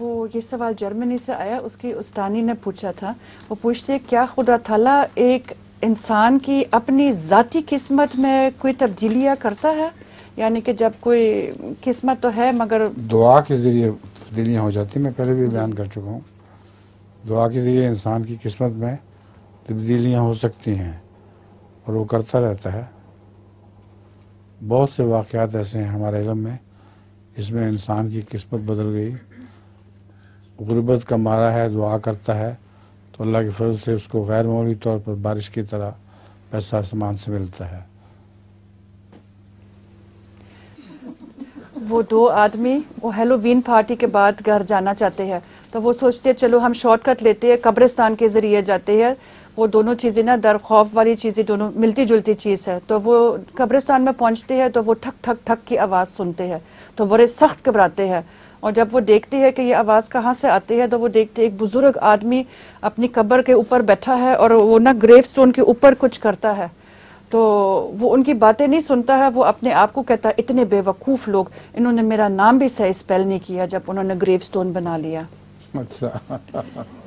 वो ये सवाल जर्मनी से आया उसकी उस्तानी ने पूछा था वो पूछते क्या खुदा तला एक इंसान की अपनी ज़ाती किस्मत में कोई तब्दीलियाँ करता है यानी कि जब कोई किस्मत तो है मगर दुआ के ज़रिए तब्दीलियाँ हो जाती मैं पहले भी बयान कर चुका हूँ दुआ के ज़रिए इंसान की किस्मत में तब्दीलियाँ हो सकती हैं और वो करता रहता है बहुत से वाक़ ऐसे हैं हमारे इलम में इसमें इंसान की किस्मत बदल गई गुरबत का मारा है दुआ करता है तो अल्लाह के फजल से उसको गैर मौली तौर पर बारिश की तरह पैसा आसमान से मिलता है वो दो आदमी वो हेलोवीन पार्टी के बाद घर जाना चाहते हैं तो वो सोचते हैं चलो हम शॉर्टकट लेते हैं कब्रिस्तान के ज़रिए जाते हैं वो दोनों चीज़ें ना दर खौफ वाली चीज़ें दोनों मिलती जुलती चीज़ है तो वो कब्रिस्तान में पहुंचते हैं तो वो ठक ठक ठक की आवाज़ सुनते हैं तो बड़े सख्त घबराते हैं और जब वो देखती है कि ये आवाज़ कहाँ से आती है तो वो देखती है एक बुजुर्ग आदमी अपनी कब्र के ऊपर बैठा है और वो ना ग्रेव स्टोन के ऊपर कुछ करता है तो वो उनकी बातें नहीं सुनता है वो अपने आप को कहता है इतने बेवकूफ़ लोग इन्होंने मेरा नाम भी सही स्पेल नहीं किया जब उन्होंने ग्रेव स्टोन बना लिया अच्छा